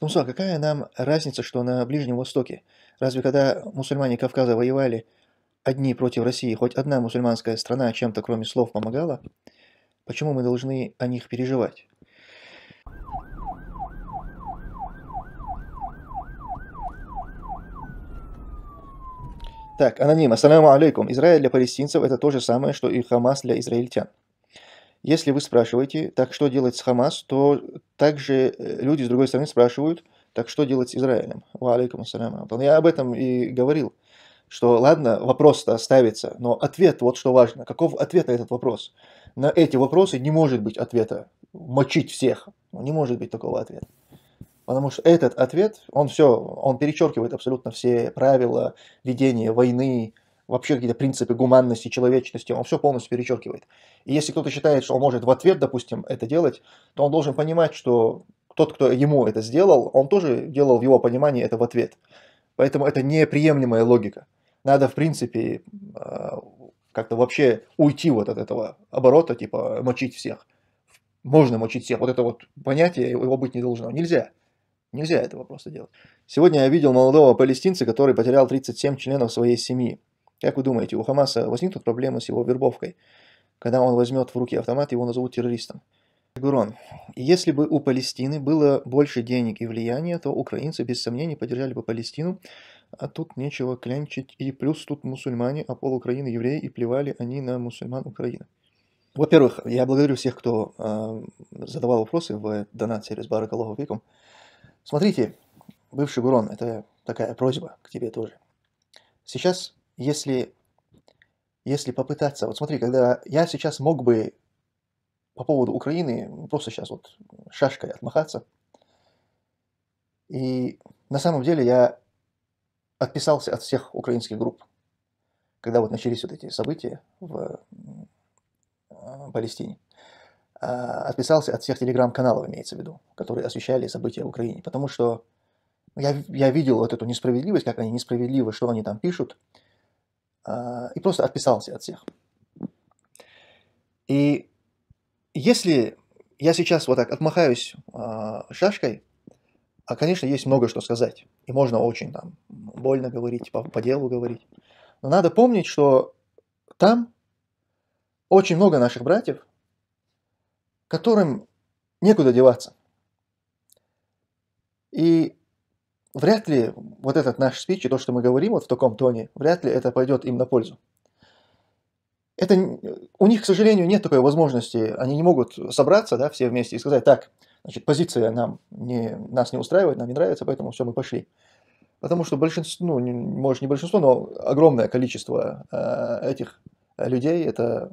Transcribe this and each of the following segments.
Муса, ну, какая нам разница, что на Ближнем Востоке? Разве когда мусульмане Кавказа воевали одни против России, хоть одна мусульманская страна чем-то кроме слов помогала? Почему мы должны о них переживать? Так, аноним. Ассаламу алейкум. Израиль для палестинцев – это то же самое, что и Хамас для израильтян. Если вы спрашиваете, так что делать с Хамас, то также э, люди с другой стороны спрашивают, так что делать с Израилем? Валейкум ассалям. Я об этом и говорил, что ладно, вопрос-то оставится, но ответ вот что важно. Каков ответ на этот вопрос? На эти вопросы не может быть ответа. Мочить всех. Ну, не может быть такого ответа. Потому что этот ответ, он все, он перечеркивает абсолютно все правила ведения войны, вообще какие-то принципы гуманности, человечности, он все полностью перечеркивает. И если кто-то считает, что он может в ответ, допустим, это делать, то он должен понимать, что тот, кто ему это сделал, он тоже делал в его понимании это в ответ. Поэтому это неприемлемая логика. Надо, в принципе, э, как-то вообще уйти вот от этого оборота, типа мочить всех. Можно мочить всех. Вот это вот понятие, его быть не должно. Нельзя. Нельзя этого просто делать. Сегодня я видел молодого палестинца, который потерял 37 членов своей семьи. Как вы думаете, у Хамаса возникнут проблемы с его вербовкой? Когда он возьмет в руки автомат, его назовут террористом. Гурон, если бы у Палестины было больше денег и влияния, то украинцы без сомнений поддержали бы Палестину, а тут нечего клянчить, и плюс тут мусульмане, а пол Украины евреи, и плевали они на мусульман Украины. Во-первых, я благодарю всех, кто э, задавал вопросы в донат через Баракалова Виком. Смотрите, бывший Гурон, это такая просьба к тебе тоже. Сейчас если, если попытаться... Вот смотри, когда я сейчас мог бы по поводу Украины просто сейчас вот шашкой отмахаться. И на самом деле я отписался от всех украинских групп, когда вот начались вот эти события в Палестине. А, отписался от всех телеграм-каналов, имеется в виду, которые освещали события в Украине. Потому что я, я видел вот эту несправедливость, как они несправедливы, что они там пишут. Э, и просто отписался от всех. И если я сейчас вот так отмахаюсь э, шашкой, а, конечно, есть много что сказать. И можно очень там больно говорить, по, по делу говорить. Но надо помнить, что там очень много наших братьев, которым некуда деваться. И вряд ли вот этот наш спич и то, что мы говорим вот в таком тоне, вряд ли это пойдет им на пользу. Это, у них, к сожалению, нет такой возможности, они не могут собраться да, все вместе и сказать, так, значит, позиция нам не, нас не устраивает, нам не нравится, поэтому все, мы пошли. Потому что большинство, ну, может, не большинство, но огромное количество э, этих людей, это,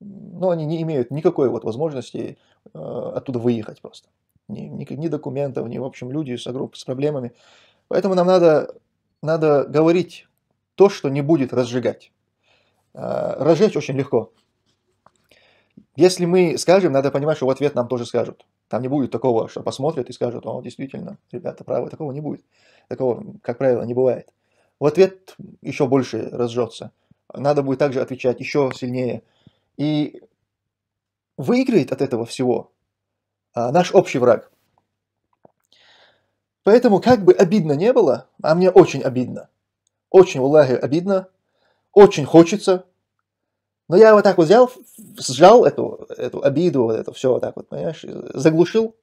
ну, они не имеют никакой вот возможности э, оттуда выехать просто ни, ни, ни документов, ни, в общем, люди с, с проблемами. Поэтому нам надо, надо говорить то, что не будет разжигать. А, разжечь очень легко. Если мы скажем, надо понимать, что в ответ нам тоже скажут. Там не будет такого, что посмотрят и скажут, о, действительно, ребята, правы, такого не будет. Такого, как правило, не бывает. В ответ еще больше разжется. Надо будет также отвечать еще сильнее. И выиграет от этого всего а, наш общий враг. Поэтому как бы обидно не было, а мне очень обидно, очень, Аллахи, обидно, очень хочется, но я вот так вот взял, сжал эту, эту обиду, вот это все вот так вот, понимаешь, заглушил,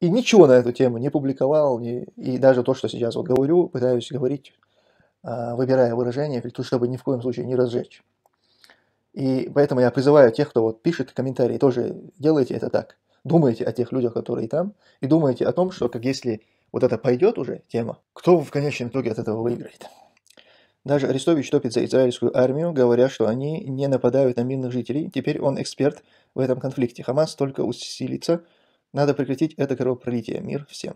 и ничего на эту тему не публиковал, не, и даже то, что сейчас вот говорю, пытаюсь говорить, а, выбирая выражение, чтобы ни в коем случае не разжечь. И поэтому я призываю тех, кто вот пишет комментарии, тоже делайте это так. Думаете о тех людях, которые там, и думаете о том, что как если вот это пойдет уже тема, кто в конечном итоге от этого выиграет. Даже Арестович топит за израильскую армию, говоря, что они не нападают на мирных жителей. Теперь он эксперт в этом конфликте. Хамас только усилится. Надо прекратить это кровопролитие. Мир всем.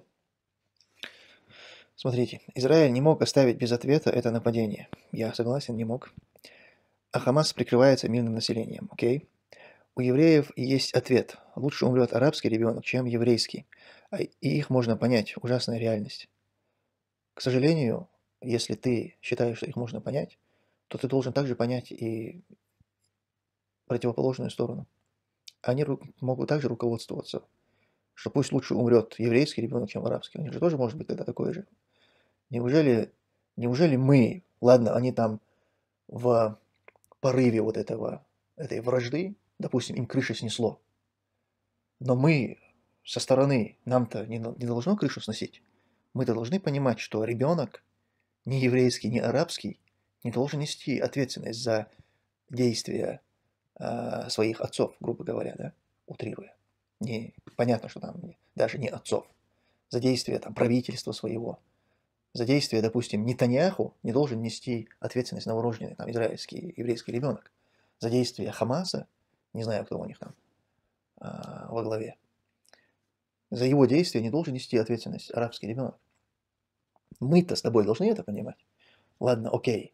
Смотрите, Израиль не мог оставить без ответа это нападение. Я согласен, не мог. А Хамас прикрывается мирным населением, окей? Okay? У евреев есть ответ. Лучше умрет арабский ребенок, чем еврейский. А и их можно понять. Ужасная реальность. К сожалению, если ты считаешь, что их можно понять, то ты должен также понять и противоположную сторону. Они могут также руководствоваться, что пусть лучше умрет еврейский ребенок, чем арабский. У них же тоже может быть тогда такое же. Неужели, неужели мы, ладно, они там в порыве вот этого, этой вражды, допустим, им крыша снесло. Но мы со стороны, нам-то не, не должно крышу сносить. Мы-то должны понимать, что ребенок, ни еврейский, ни арабский, не должен нести ответственность за действия э, своих отцов, грубо говоря, да, утрируя. Не, понятно, что там даже не отцов. За действия там, правительства своего, за действия, допустим, Нетаньяху не должен нести ответственность новорожденный там, израильский еврейский ребенок. За действия Хамаса – не знаю, кто у них там а, во главе. За его действия не должен нести ответственность арабский ребенок. Мы-то с тобой должны это понимать. Ладно, окей.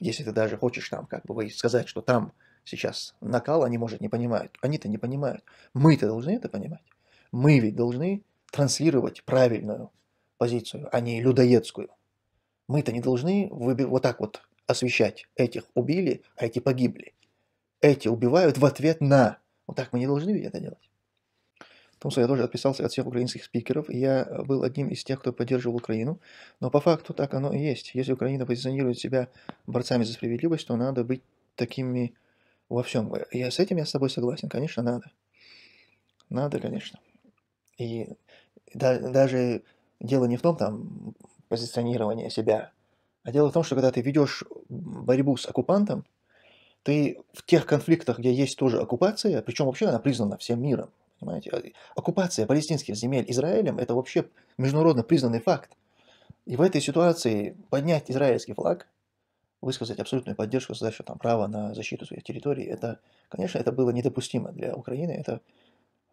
Если ты даже хочешь там как бы сказать, что там сейчас накал, они, может, не понимают. Они-то не понимают. Мы-то должны это понимать. Мы ведь должны транслировать правильную позицию, а не людоедскую. Мы-то не должны вот так вот освещать. Этих убили, а эти погибли эти убивают в ответ на. Вот так мы не должны ведь это делать. Потому что я тоже отписался от всех украинских спикеров, и я был одним из тех, кто поддерживал Украину. Но по факту так оно и есть. Если Украина позиционирует себя борцами за справедливость, то надо быть такими во всем. Я с этим я с тобой согласен, конечно, надо. Надо, конечно. И да, даже дело не в том, там, позиционирование себя, а дело в том, что когда ты ведешь борьбу с оккупантом, ты в тех конфликтах, где есть тоже оккупация, причем вообще она признана всем миром, понимаете? Э, оккупация палестинских земель Израилем – это вообще международно признанный факт. И в этой ситуации поднять израильский флаг, высказать абсолютную поддержку, за задачу там права на защиту своих территорий, это, конечно, это было недопустимо для Украины, это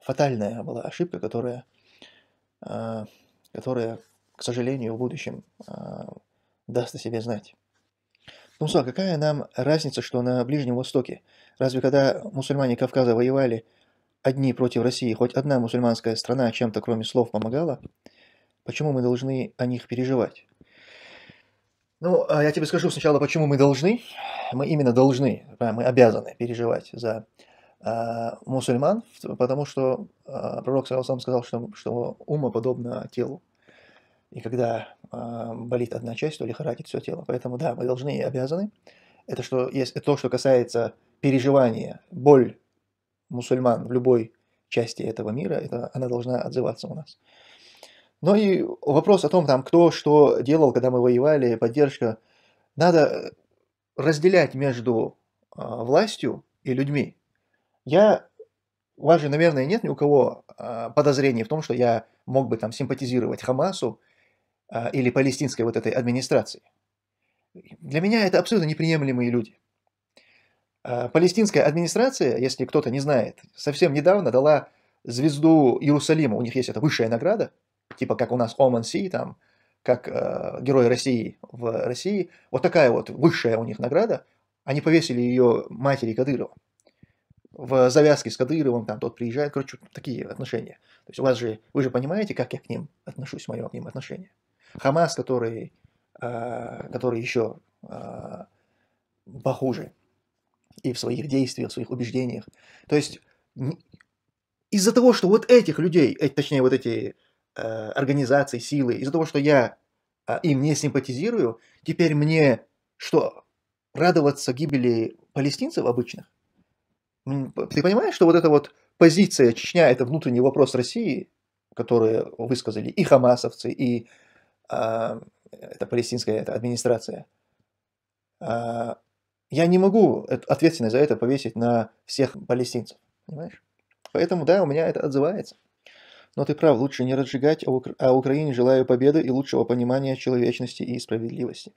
фатальная была ошибка, которая, э, которая к сожалению, в будущем э, даст о себе знать. Ну Муса, какая нам разница, что на Ближнем Востоке? Разве когда мусульмане Кавказа воевали одни против России, хоть одна мусульманская страна чем-то кроме слов помогала? Почему мы должны о них переживать? Ну, а я тебе скажу сначала, почему мы должны. Мы именно должны, мы обязаны переживать за а, мусульман, потому что а, пророк сам сказал, что, что ума подобно телу. И когда а, болит одна часть, то лихорадит все тело. Поэтому да, мы должны и обязаны. Это что, если, то, что касается переживания, боль мусульман в любой части этого мира, это, она должна отзываться у нас. Но ну и вопрос о том, там, кто что делал, когда мы воевали, поддержка. Надо разделять между а, властью и людьми. Я, у вас же, наверное, нет ни у кого а, подозрений в том, что я мог бы там симпатизировать Хамасу а, или палестинской вот этой администрации. Для меня это абсолютно неприемлемые люди. А, палестинская администрация, если кто-то не знает, совсем недавно дала звезду Иерусалима. У них есть эта высшая награда, типа как у нас Оман Си, там, как э, Герой России в России. Вот такая вот высшая у них награда. Они повесили ее матери Кадырова. В завязке с Кадыровым там тот приезжает. Короче, такие отношения. То есть у вас же, вы же понимаете, как я к ним отношусь, мое к ним отношение. Хамас, который, э, который еще э, похуже и в своих действиях, в своих убеждениях. То есть из-за того, что вот этих людей, э, точнее вот эти организации, силы, из-за того, что я им не симпатизирую, теперь мне что, радоваться гибели палестинцев обычных? Ты понимаешь, что вот эта вот позиция Чечня – это внутренний вопрос России, которые высказали и хамасовцы, и а, это палестинская это администрация. А, я не могу ответственность за это повесить на всех палестинцев, понимаешь? Поэтому, да, у меня это отзывается. Но ты прав, лучше не разжигать, а, а Украине желаю победы и лучшего понимания человечности и справедливости.